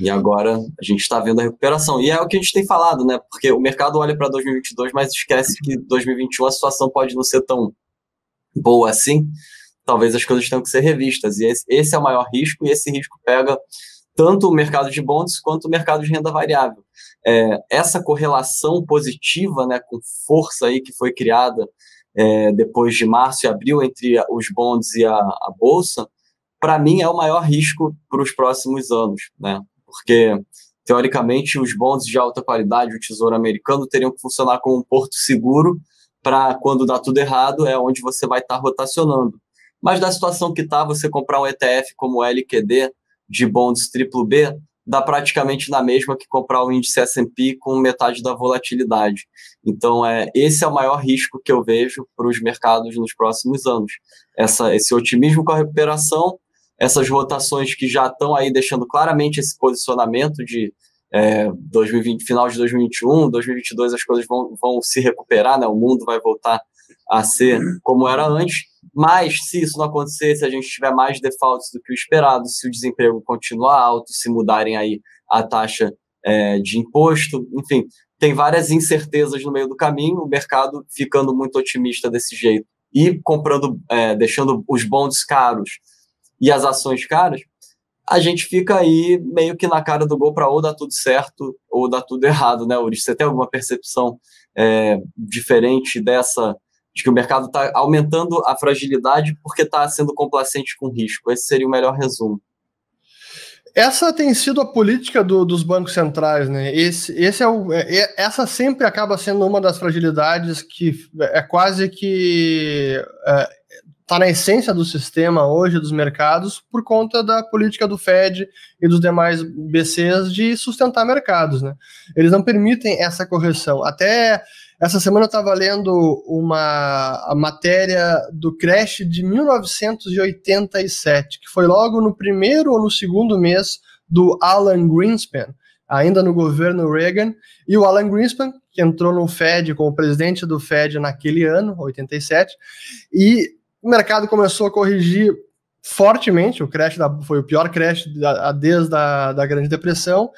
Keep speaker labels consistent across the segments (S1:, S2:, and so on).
S1: E agora a gente está vendo a recuperação. E é o que a gente tem falado, né? Porque o mercado olha para 2022, mas esquece que 2021 a situação pode não ser tão boa assim. Talvez as coisas tenham que ser revistas. E esse é o maior risco, e esse risco pega tanto o mercado de bonds quanto o mercado de renda variável. É, essa correlação positiva, né, com força aí que foi criada é, depois de março e abril entre os bonds e a, a bolsa, para mim é o maior risco para os próximos anos, né? porque teoricamente os bonds de alta qualidade, o Tesouro Americano, teriam que funcionar como um porto seguro para quando dá tudo errado, é onde você vai estar tá rotacionando. Mas da situação que está, você comprar um ETF como o LQD de bonds B dá praticamente na mesma que comprar o um índice S&P com metade da volatilidade. Então, é, esse é o maior risco que eu vejo para os mercados nos próximos anos. Essa, esse otimismo com a recuperação essas rotações que já estão aí deixando claramente esse posicionamento de é, 2020, final de 2021, 2022 as coisas vão, vão se recuperar, né? o mundo vai voltar a ser como era antes, mas se isso não acontecer, se a gente tiver mais defaults do que o esperado, se o desemprego continuar alto, se mudarem aí a taxa é, de imposto, enfim, tem várias incertezas no meio do caminho, o mercado ficando muito otimista desse jeito e comprando, é, deixando os bondes caros e as ações caras, a gente fica aí meio que na cara do gol para ou dar tudo certo ou dar tudo errado, né, Uri? Você tem alguma percepção é, diferente dessa, de que o mercado está aumentando a fragilidade porque está sendo complacente com risco? Esse seria o melhor resumo.
S2: Essa tem sido a política do, dos bancos centrais, né? Esse, esse é o, é, é essa sempre acaba sendo uma das fragilidades que é quase que é, está na essência do sistema hoje dos mercados por conta da política do Fed e dos demais BCs de sustentar mercados, né? Eles não permitem essa correção. Até essa semana eu estava lendo uma matéria do crash de 1987, que foi logo no primeiro ou no segundo mês do Alan Greenspan, ainda no governo Reagan, e o Alan Greenspan, que entrou no Fed como presidente do Fed naquele ano, 87, e o mercado começou a corrigir fortemente, o crash da, foi o pior crash da, desde a da Grande Depressão,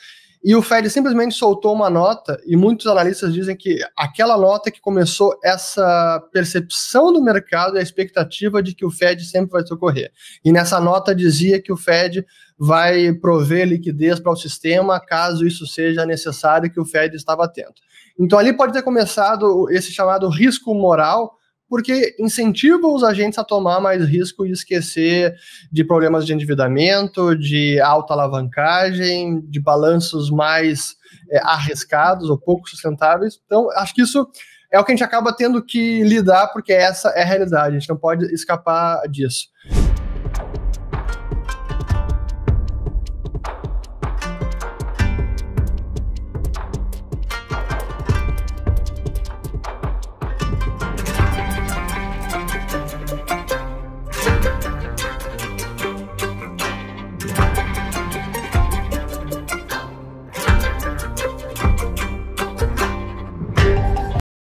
S2: e o Fed simplesmente soltou uma nota, e muitos analistas dizem que aquela nota é que começou essa percepção do mercado e a expectativa de que o Fed sempre vai socorrer. E nessa nota dizia que o Fed vai prover liquidez para o sistema caso isso seja necessário, que o Fed estava atento. Então ali pode ter começado esse chamado risco moral, porque incentiva os agentes a tomar mais risco e esquecer de problemas de endividamento, de alta alavancagem, de balanços mais é, arriscados ou pouco sustentáveis. Então, acho que isso é o que a gente acaba tendo que lidar, porque essa é a realidade, a gente não pode escapar disso.